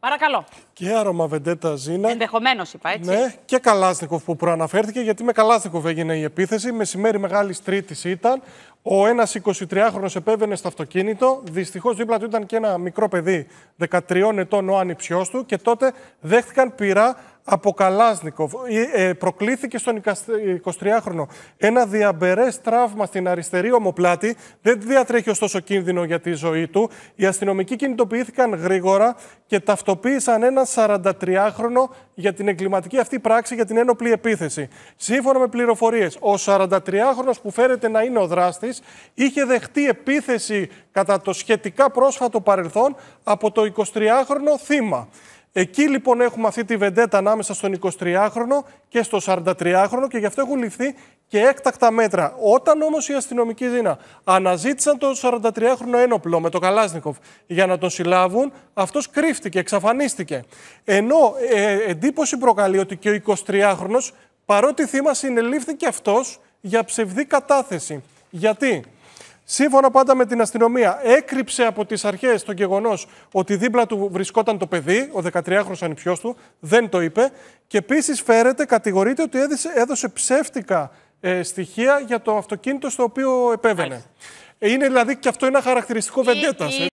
Παρακαλώ. Και άρωμα Βεντέτα Ζήνα. Ενδεχομένως είπα έτσι. Ναι, και Καλάστικοφ που προαναφέρθηκε, γιατί με Καλάστικοφ έγινε η επίθεση. Μεσημέρι Μεγάλης Τρίτης ήταν. Ο ένας 23χρονο επέβαινε στο αυτοκίνητο. Δυστυχώς δίπλα του ήταν και ένα μικρό παιδί 13 ετών, ο ανιψιό του, και τότε δέχτηκαν πειρά από Καλάσνικοβ. Ε, προκλήθηκε στον 23χρονο ένα διαμπερές τραύμα στην αριστερή ομοπλάτη. Δεν διατρέχει ωστόσο κίνδυνο για τη ζωή του. Οι αστυνομικοί κινητοποιήθηκαν γρήγορα και ταυτοποίησαν έναν 43χρονο για την εγκληματική αυτή πράξη για την ένοπλη επίθεση. Σύμφωνα με πληροφορίες, ο 43χρονο που φέρεται να είναι ο δράστης είχε δεχτεί επίθεση κατά το σχετικά πρόσφατο παρελθόν από το 23χρονο θύμα. Εκεί λοιπόν έχουμε αυτή τη βεντέτα ανάμεσα στον 23χρονο και στο 43χρονο και γι' αυτό έχουν ληφθεί και έκτακτα μέτρα. Όταν όμως η αστυνομική δίνα αναζήτησαν τον 43χρονο ένοπλο με το Καλάσνικοφ για να τον συλλάβουν, αυτός κρύφτηκε, εξαφανίστηκε. Ενώ ε, εντύπωση προκαλεί ότι και ο 23χρονος, παρότι θύμα συνελήφθηκε και αυτός για ψευδή κατάθεση. Γιατί, σύμφωνα πάντα με την αστυνομία, έκρυψε από τις αρχές το γεγονός ότι δίπλα του βρισκόταν το παιδί, ο 13χρονο ανιψιός του, δεν το είπε. Και επίσης φέρεται, κατηγορείται ότι έδωσε, ψεύτικα ε, στοιχεία για το αυτοκίνητο στο οποίο επέβαινε. Είναι δηλαδή και αυτό ένα χαρακτηριστικό βεντέτα.